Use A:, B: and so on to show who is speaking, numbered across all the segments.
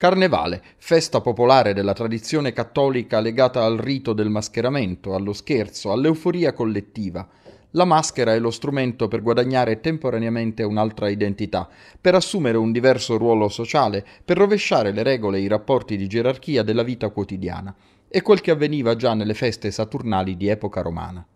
A: Carnevale, festa popolare della tradizione cattolica legata al rito del mascheramento, allo scherzo, all'euforia collettiva. La maschera è lo strumento per guadagnare temporaneamente un'altra identità, per assumere un diverso ruolo sociale, per rovesciare le regole e i rapporti di gerarchia della vita quotidiana. È quel che avveniva già nelle feste saturnali di epoca romana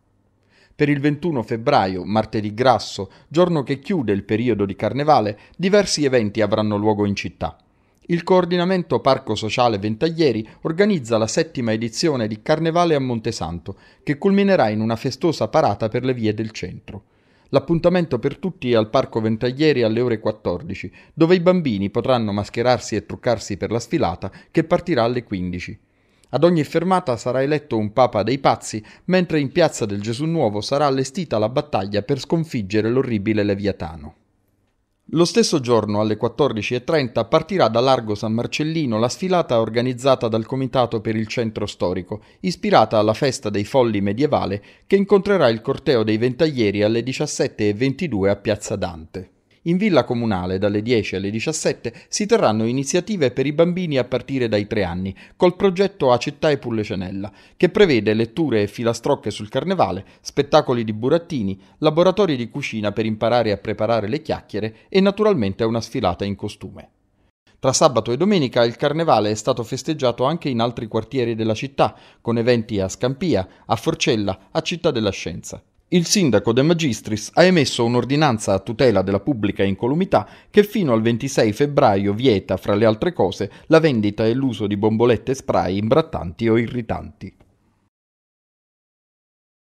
A: per il 21 febbraio, martedì grasso, giorno che chiude il periodo di carnevale, diversi eventi avranno luogo in città. Il coordinamento Parco Sociale Ventaglieri organizza la settima edizione di Carnevale a Montesanto, che culminerà in una festosa parata per le vie del centro. L'appuntamento per tutti è al Parco Ventaglieri alle ore 14, dove i bambini potranno mascherarsi e truccarsi per la sfilata che partirà alle 15. Ad ogni fermata sarà eletto un papa dei pazzi, mentre in piazza del Gesù Nuovo sarà allestita la battaglia per sconfiggere l'orribile Leviatano. Lo stesso giorno alle 14.30 partirà da Largo San Marcellino la sfilata organizzata dal Comitato per il Centro Storico, ispirata alla festa dei folli medievale che incontrerà il corteo dei Ventaglieri alle 17.22 a Piazza Dante. In villa comunale dalle 10 alle 17 si terranno iniziative per i bambini a partire dai 3 anni, col progetto Acetà e Pullecenella, che prevede letture e filastrocche sul carnevale, spettacoli di burattini, laboratori di cucina per imparare a preparare le chiacchiere e naturalmente una sfilata in costume. Tra sabato e domenica il carnevale è stato festeggiato anche in altri quartieri della città, con eventi a Scampia, a Forcella, a Città della Scienza il sindaco De Magistris ha emesso un'ordinanza a tutela della pubblica incolumità che fino al 26 febbraio vieta, fra le altre cose, la vendita e l'uso di bombolette spray imbrattanti o irritanti.